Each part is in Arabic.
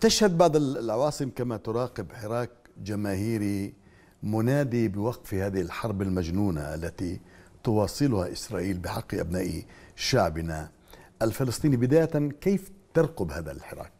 تشهد بعض العواصم كما تراقب حراك جماهيري منادي بوقف هذه الحرب المجنونة التي تواصلها إسرائيل بحق أبناء شعبنا الفلسطيني بداية كيف ترقب هذا الحراك؟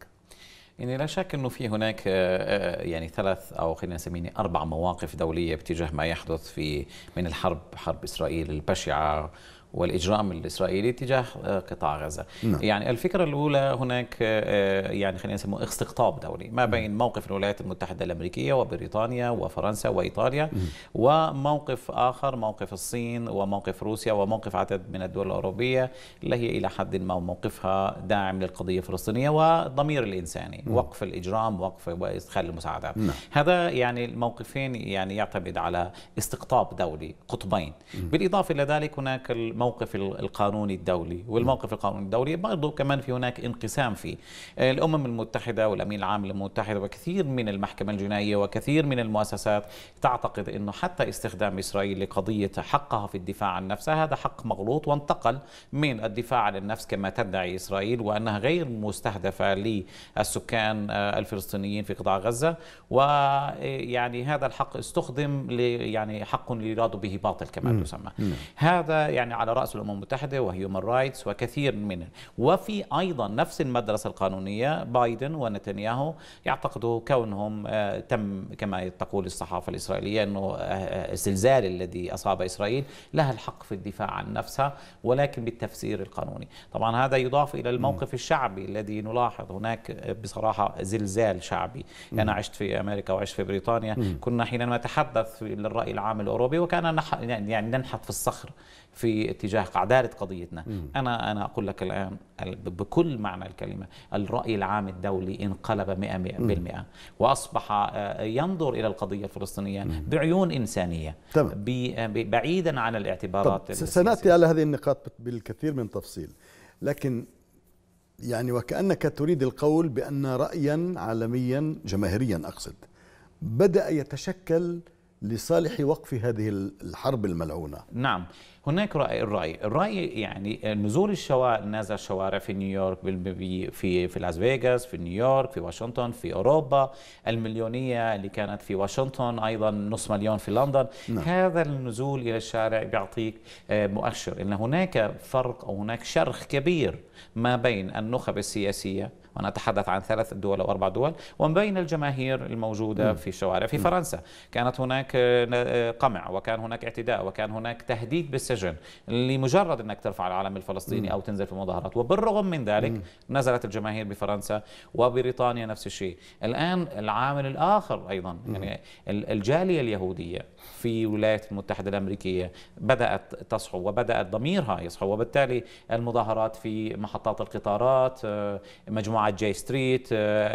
يعني لا شك انه في هناك آه، آه، يعني ثلاث او خلينا نسميه اربع مواقف دوليه باتجاه ما يحدث في من الحرب حرب اسرائيل البشعه والاجرام الاسرائيلي تجاه آه، قطاع غزه. نعم. يعني الفكره الاولى هناك آه، آه، يعني خلينا نسميه استقطاب دولي ما بين موقف الولايات المتحده الامريكيه وبريطانيا وفرنسا وايطاليا مم. وموقف اخر موقف الصين وموقف روسيا وموقف عدد من الدول الاوروبيه اللي هي الى حد ما موقفها داعم للقضيه الفلسطينيه والضمير الانساني، مم. وقف الاجرام، وقف وادخال المساعدات. نعم. هذا يعني الموقفين يعني يعتمد على استقطاب دولي قطبين. مم. بالاضافه الى ذلك هناك الموقف القانوني الدولي والموقف القانوني الدولي برضه كمان في هناك انقسام فيه آه، الأمم المتحدة والأمين العام للأمم المتحدة وكثير من المحكمة الجنائية وكثير من المؤسسات تعتقد أنه حتى استخدام إسرائيل لقضية حقها في الدفاع عن نفسها هذا حق مغلوط وانتقل من الدفاع عن النفس كما تدعي إسرائيل وأنها غير مستهدفة للسكان آه، الفلسطينيين في قطاع غزة ويعني آه، هذا الحق استخدم يعني حق يراد به باطل كما تسمى هذا يعني على على رأس الأمم المتحدة وهيومن رايتس وكثير من وفي أيضا نفس المدرسة القانونية بايدن ونتنياهو يعتقدوا كونهم آه، تم كما تقول الصحافة الإسرائيلية أنه آه، آه، الزلزال الذي أصاب إسرائيل لها الحق في الدفاع عن نفسها ولكن بالتفسير القانوني طبعا هذا يضاف إلى الموقف الشعبي الذي نلاحظ هناك بصراحة زلزال شعبي أنا عشت في أمريكا وعشت في بريطانيا كنا حينما نتحدث للرأي العام الأوروبي وكان يعني ننحت في الصخر في اتجاه قعدارة قضيتنا أنا أنا أقول لك الآن بكل معنى الكلمة الرأي العام الدولي انقلب 100% وأصبح آه، ينظر إلى القضية الفلسطينية بعيون إنسانية تمام. آه، بعيدا عن الاعتبارات سنأتي على هذه النقاط بالكثير من تفصيل لكن يعني وكأنك تريد القول بأن رأيا عالميا جماهيريا أقصد بدأ يتشكل لصالح وقف هذه الحرب الملعونة نعم هناك رأي الرأي الرأي يعني نزول الشوارع نازع الشوارع في نيويورك في في لاس فيغاس في نيويورك في واشنطن في أوروبا المليونية اللي كانت في واشنطن أيضا نص مليون في لندن نعم. هذا النزول إلى الشارع بيعطيك آه، مؤشر أن هناك فرق أو هناك شرخ كبير ما بين النخب السياسية ونتحدث عن ثلاث دول أو أربع دول ومن بين الجماهير الموجودة م. في الشوارع في م. فرنسا كانت هناك آه، قمع وكان هناك اعتداء وكان هناك تهديد بالسجن لمجرد أنك ترفع العلم الفلسطيني م. أو تنزل في مظاهرات وبالرغم من ذلك م. نزلت الجماهير بفرنسا وبريطانيا نفس الشيء الآن العامل الآخر أيضا يعني الجالية اليهودية في الولايات المتحدة الأمريكية بدأت تصحو وبدأت ضميرها يصحو وبالتالي المظاهرات في محطات القطارات آه، مجموعات جماعة جاي ستريت آه،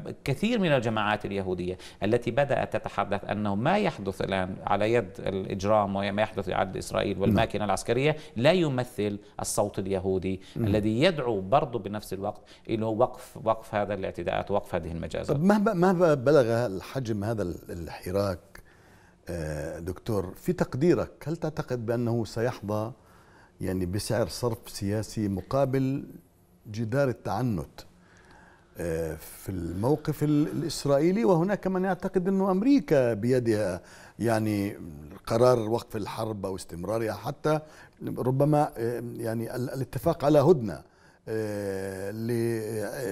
آه، كثير من الجماعات اليهودية التي بدأت تتحدث أنه ما يحدث الآن على يد الإجرام وما يحدث على يد إسرائيل نعم. والماكينة العسكرية لا يمثل الصوت اليهودي م. نعم. الذي يدعو برضه بنفس الوقت إلى وقف وقف هذا الاعتداءات وقف هذه المجازر ما مهما مهما بلغ الحجم هذا الحراك آه، دكتور في تقديرك هل تعتقد بأنه سيحظى يعني بسعر صرف سياسي مقابل جدار التعنت في الموقف الإسرائيلي وهناك من يعتقد أنه أمريكا بيدها يعني قرار وقف الحرب أو استمرارها حتى ربما آه، يعني الاتفاق على هدنة آه،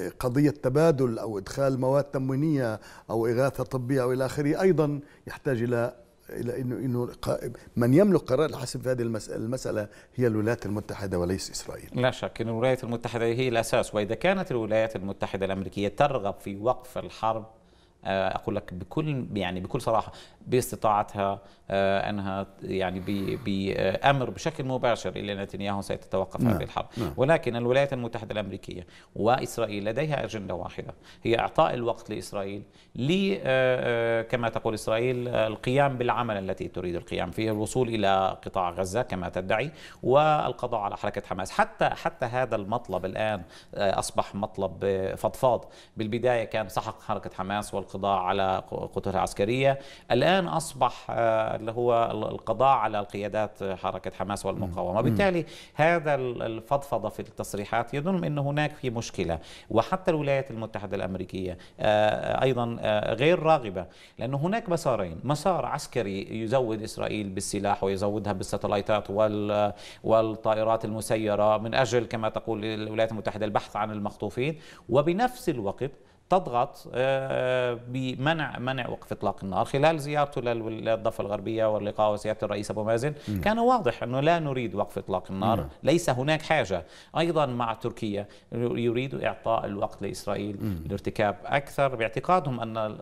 لقضية تبادل أو إدخال مواد تموينية أو إغاثة طبية أو إلى آخره أيضا يحتاج إلى الى انه انه من يملك قرار الحسم في هذه المساله, المسألة هي الولايات المتحده وليس اسرائيل. لا شك ان الولايات المتحده هي الاساس واذا كانت الولايات المتحده الامريكيه ترغب في وقف الحرب آه، اقول لك بكل يعني بكل صراحه باستطاعتها آه، انها يعني بامر بشكل مباشر الى نتنياهو سيتوقف نعم، هذه الحرب نعم. ولكن الولايات المتحده الامريكيه واسرائيل لديها اجنده واحده هي اعطاء الوقت لاسرائيل لي آه، كما تقول اسرائيل القيام بالعمل التي تريد القيام فيه الوصول الى قطاع غزه كما تدعي والقضاء على حركه حماس حتى حتى هذا المطلب الان اصبح مطلب فضفاض بالبدايه كان سحق حركه حماس والقضاء القضاء على قوته العسكرية الآن أصبح آه، اللي هو القضاء على القيادات حركة حماس والمقاومة بالتالي هذا الفضفضة في التصريحات يدل أن هناك في مشكلة وحتى الولايات المتحدة الأمريكية آه، أيضا آه، غير راغبة لأن هناك مسارين مسار عسكري يزود إسرائيل بالسلاح ويزودها بالستلايتات والطائرات المسيرة من أجل كما تقول الولايات المتحدة البحث عن المخطوفين وبنفس الوقت تضغط آه، آه، بمنع منع وقف اطلاق النار خلال زيارته للضفه الغربيه واللقاء وسياده الرئيس ابو مازن كان واضح انه لا نريد وقف اطلاق النار ليس هناك حاجه ايضا مع تركيا يريد اعطاء الوقت لاسرائيل لارتكاب اكثر باعتقادهم ان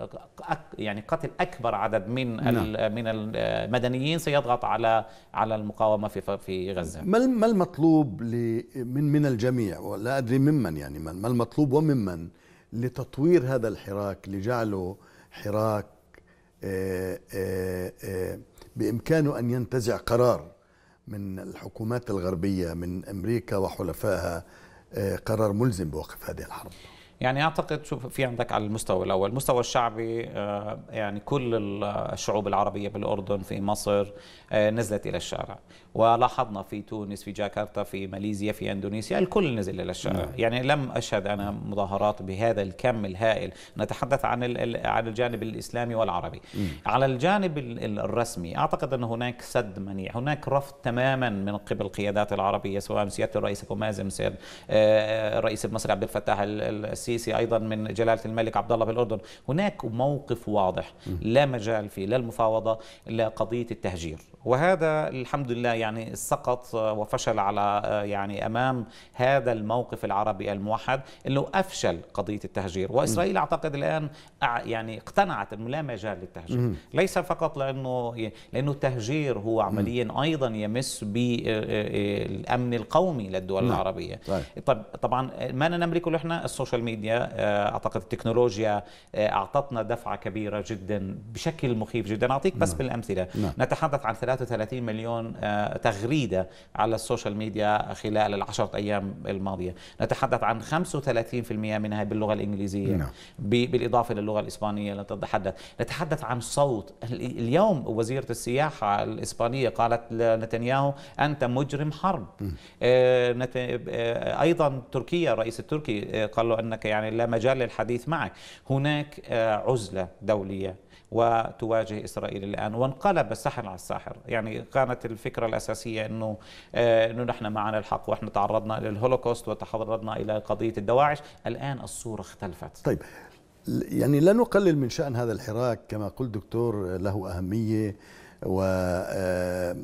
يعني قتل اكبر عدد من نعم. من المدنيين سيضغط على على المقاومه في في غزه ما المطلوب من من الجميع ولا ادري ممن يعني ما المطلوب وممن لتطوير هذا الحراك لجعله حراك آه، آه، آه، بإمكانه أن ينتزع قرار من الحكومات الغربية من أمريكا وحلفائها قرار ملزم بوقف هذه الحرب يعني اعتقد شوف في عندك على المستوى الاول المستوى الشعبي آه، يعني كل الشعوب العربيه بالاردن في مصر آه، نزلت الى الشارع ولاحظنا في تونس في جاكرتا في ماليزيا في اندونيسيا الكل نزل الى الشارع نعم. يعني لم اشهد انا مظاهرات بهذا الكم الهائل نتحدث عن عن الجانب الاسلامي والعربي م. على الجانب الرسمي اعتقد ان هناك سد منيع هناك رفض تماما من قبل القيادات العربيه سواء سياده الرئيس ابو مازن سياده الرئيس آه، المصري عبد الفتاح السيسي ايضا من جلاله الملك عبد الله بالاردن هناك موقف واضح لا مجال فيه لا المفاوضه لا قضيه التهجير وهذا الحمد لله يعني سقط وفشل على آه، يعني امام هذا الموقف العربي الموحد انه افشل قضيه التهجير واسرائيل اعتقد الان يعني اقتنعت انه لا مجال للتهجير ليس فقط لانه لانه التهجير هو عمليا ايضا يمس بالامن آه، آه، القومي للدول م. نعم. العربيه طيب. طب طبعا ما نملكه نحن السوشيال ميديا اعتقد التكنولوجيا اعطتنا دفعه كبيره جدا بشكل مخيف جدا اعطيك بس نعم. بالامثله نعم. نتحدث عن ثلاث 33 مليون آه، تغريدة على السوشيال ميديا خلال العشرة أيام الماضية نتحدث عن 35% منها باللغة الإنجليزية نعم. بالإضافة للغة الإسبانية نتحدث نتحدث عن صوت اليوم وزيرة السياحة الإسبانية قالت لنتنياهو أنت مجرم حرب آه، آه، أيضا تركيا الرئيس التركي قال له أنك يعني لا مجال للحديث معك هناك عزلة دولية وتواجه إسرائيل الآن وانقلب السحر على الساحر يعني كانت الفكرة الأساسية أنه آه، أنه نحن معنا الحق وإحنا تعرضنا إلى الهولوكوست وتعرضنا إلى قضية الدواعش الآن الصورة اختلفت طيب يعني لا نقلل من شأن هذا الحراك كما قلت دكتور له أهمية وهذا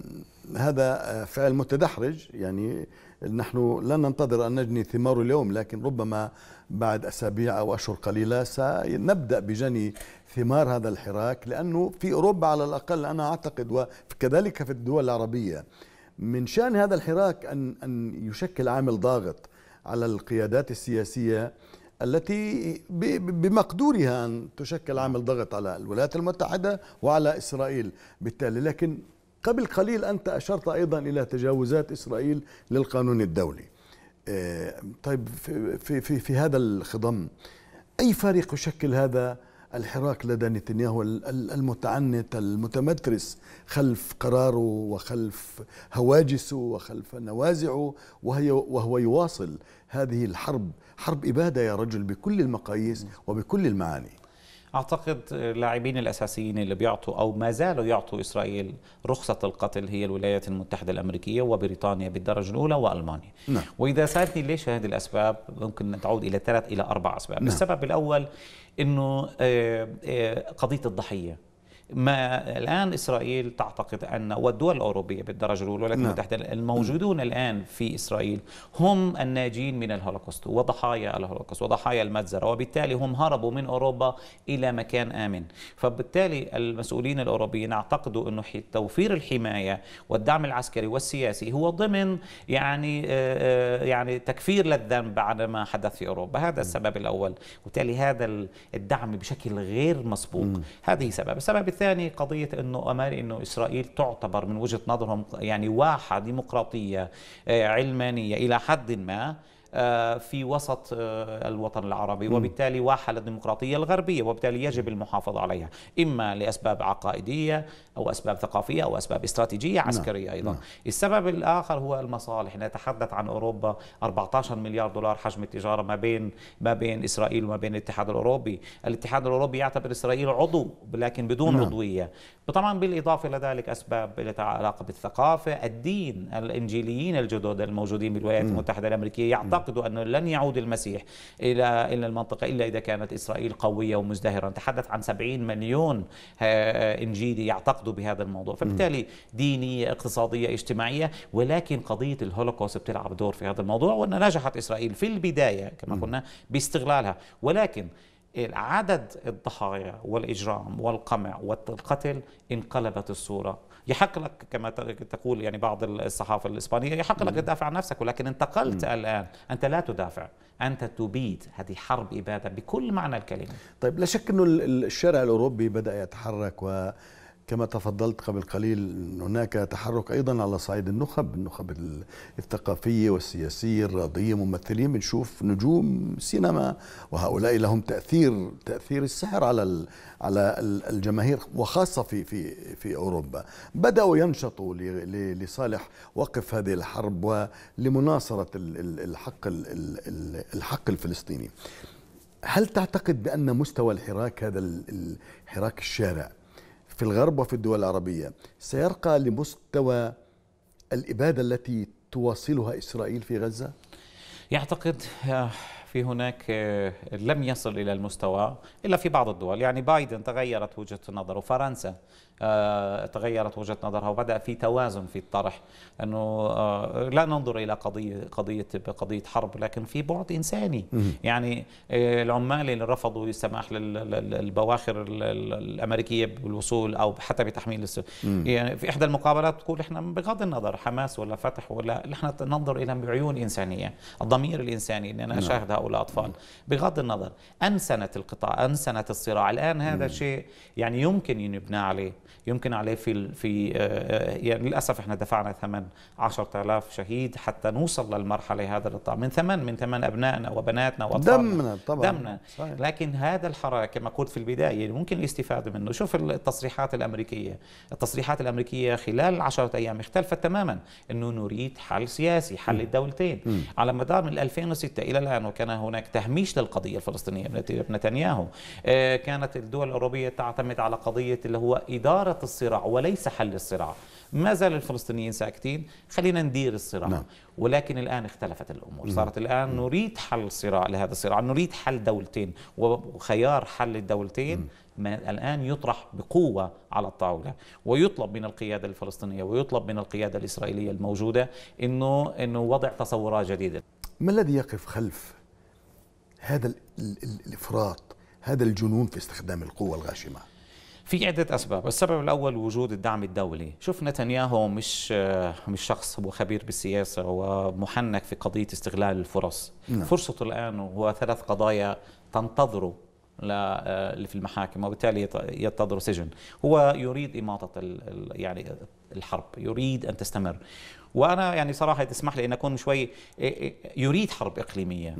آه، فعل متدحرج يعني نحن لا ننتظر أن نجني ثماره اليوم لكن ربما بعد أسابيع أو أشهر قليلة سنبدأ بجني ثمار هذا الحراك لأنه في أوروبا على الأقل أنا أعتقد وكذلك في الدول العربية من شأن هذا الحراك أن, أن يشكل عامل ضاغط على القيادات السياسية التي بمقدورها أن تشكل عامل ضغط على الولايات المتحدة وعلى إسرائيل بالتالي لكن قبل قليل أنت أشرت أيضا إلى تجاوزات إسرائيل للقانون الدولي طيب في في في هذا الخضم اي فريق يشكل هذا الحراك لدى نتنياهو المتعنت المتمترس خلف قراره وخلف هواجسه وخلف نوازعه وهي وهو يواصل هذه الحرب حرب اباده يا رجل بكل المقاييس وبكل المعاني اعتقد اللاعبين الاساسيين اللي بيعطوا او ما زالوا يعطوا اسرائيل رخصه القتل هي الولايات المتحده الامريكيه وبريطانيا بالدرجه الاولى والمانيا نعم. واذا سالتني ليش هذه الاسباب ممكن تعود الى ثلاث الى اربع اسباب نعم. السبب الاول انه آه، آه، قضيه الضحيه ما الآن إسرائيل تعتقد أن والدول الأوروبية بالدرجة الأولى والولايات نعم. المتحدة الموجودون الآن في إسرائيل هم الناجين من الهولوكوست وضحايا الهولوكوست وضحايا المجزرة وبالتالي هم هربوا من أوروبا إلى مكان آمن فبالتالي المسؤولين الأوروبيين اعتقدوا أنه توفير الحماية والدعم العسكري والسياسي هو ضمن يعني آه، آه، يعني تكفير للذنب بعد ما حدث في أوروبا هذا نعم. السبب الأول وبالتالي هذا الدعم بشكل غير مسبوق هذه سبب السبب الثاني قضيه انه امال انه اسرائيل تعتبر من وجهه نظرهم يعني واحه ديمقراطيه آه، علمانيه الى حد ما آه، في وسط آه، الوطن العربي وبالتالي واحة للديمقراطية الغربية وبالتالي يجب المحافظة عليها إما لأسباب عقائدية أو أسباب ثقافية أو أسباب استراتيجية نعم، عسكرية نعم. أيضا السبب الآخر هو المصالح نتحدث عن أوروبا 14 مليار دولار حجم التجارة ما بين ما بين إسرائيل وما بين الاتحاد الأوروبي الاتحاد الأوروبي يعتبر إسرائيل عضو لكن بدون نعم. عضوية طبعا بالإضافة إلى ذلك أسباب لها علاقة بالثقافة الدين الإنجيليين الجدد الموجودين بالولايات المتحدة الأمريكية يعتقد يعتقدوا أنه لن يعود المسيح إلى إلى المنطقة إلا إذا كانت إسرائيل قوية ومزدهرة نتحدث عن 70 مليون آه، إنجيلي يعتقدوا بهذا الموضوع فبالتالي دينية اقتصادية اجتماعية ولكن قضية الهولوكوست بتلعب دور في هذا الموضوع وأن نجحت إسرائيل في البداية كما قلنا باستغلالها ولكن عدد الضحايا والإجرام والقمع والقتل انقلبت الصورة يحق لك كما تقول يعني بعض الصحافه الاسبانيه يحق لك تدافع عن نفسك ولكن انتقلت مم. الان انت لا تدافع انت تبيد هذه حرب اباده بكل معنى الكلمه طيب لا شك انه الشارع الاوروبي بدا يتحرك و كما تفضلت قبل قليل هناك تحرك ايضا على صعيد النخب النخب الثقافيه والسياسيه الرياضيه ممثلين بنشوف نجوم سينما وهؤلاء لهم تاثير تاثير السحر على على الجماهير وخاصه في في في اوروبا بداوا ينشطوا لصالح وقف هذه الحرب ولمناصره الحق الحق الفلسطيني هل تعتقد بان مستوى الحراك هذا الحراك الشارع في الغرب وفي الدول العربية سيرقى لمستوى الإبادة التي تواصلها إسرائيل في غزة؟ يعتقد آه، في هناك آه، لم يصل إلى المستوى إلا في بعض الدول يعني بايدن تغيرت وجهة نظره فرنسا آه، تغيرت وجهة نظرها وبدأ في توازن في الطرح أنه آه، لا ننظر إلى قضية قضية قضية حرب لكن في بعد إنساني يعني العمال اللي رفضوا السماح للبواخر الأمريكية بالوصول أو حتى بتحميل السلاح يعني في إحدى المقابلات تقول إحنا بغض النظر حماس ولا فتح ولا نحن ننظر إلى بعيون إنسانية الضمير الإنساني أن أنا نعم. أشاهد او الاطفال بغض النظر انسنت القطاع انسنت الصراع الان هذا شيء يعني يمكن ان يبنى عليه يمكن عليه في في آه، يعني للاسف احنا دفعنا ثمن 10000 شهيد حتى نوصل للمرحله هذا القطاع من ثمن من ثمن ابنائنا وبناتنا واطفالنا دمنا طبعا دمنا صحيح. لكن هذا الحراك كما قلت في البدايه يعني ممكن الاستفاده منه شوف التصريحات الامريكيه التصريحات الامريكيه خلال 10 ايام اختلفت تماما انه نريد حل سياسي حل الدولتين م. على مدار من 2006 الى الان وكان هناك تهميش للقضية الفلسطينية بنتنياهو آه، كانت الدول الأوروبية تعتمد على قضية اللي هو إدارة الصراع وليس حل الصراع ما زال الفلسطينيين ساكتين خلينا ندير الصراع نعم. ولكن الآن اختلفت الأمور صارت الآن نريد حل صراع لهذا الصراع نريد حل دولتين وخيار حل الدولتين ما الآن يطرح بقوة على الطاولة ويطلب من القيادة الفلسطينية ويطلب من القيادة الإسرائيلية الموجودة أنه, إنه وضع تصورات جديدة ما الذي يقف خلف هذا الافراط هذا الجنون في استخدام القوه الغاشمه في عدة أسباب، السبب الأول وجود الدعم الدولي، شوف نتنياهو مش مش شخص هو خبير بالسياسة ومحنك في قضية استغلال الفرص، نعم. فرصته الآن هو ثلاث قضايا تنتظره اللي آه، في المحاكم وبالتالي ينتظر سجن هو يريد إماطة يعني الحرب يريد أن تستمر وأنا يعني صراحة تسمح لي أن أكون شوي يريد حرب إقليمية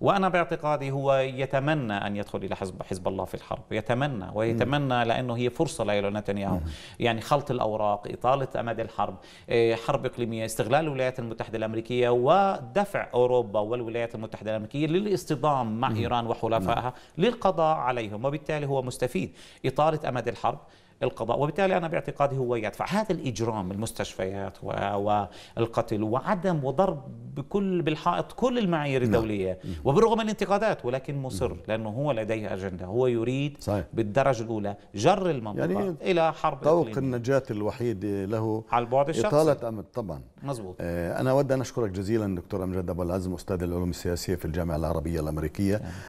وانا باعتقادي هو يتمنى ان يدخل الى حزب حزب الله في الحرب يتمنى ويتمنى لانه هي فرصه لنتنياهو يعني خلط الاوراق اطاله امد الحرب إيه، حرب اقليميه استغلال الولايات المتحده الامريكيه ودفع اوروبا والولايات المتحده الامريكيه للاصطدام مع ايران وحلفائها نعم. للقضاء عليهم وبالتالي هو مستفيد اطاله امد الحرب القضاء وبالتالي أنا باعتقادي هو يدفع هذا الإجرام المستشفيات والقتل وعدم وضرب بكل بالحائط كل المعايير نعم. الدولية وبرغم الانتقادات ولكن مصر لأنه هو لديه أجندة هو يريد صحيح. بالدرجة الأولى جر المنطقة يعني إلى حرب طوق النجاة الوحيد له على البعد الشخصي إطالة أمد طبعا مزبوط آه، أنا أود أن أشكرك جزيلا دكتور أمجد أبو العزم أستاذ العلوم السياسية في الجامعة العربية الأمريكيه نعم.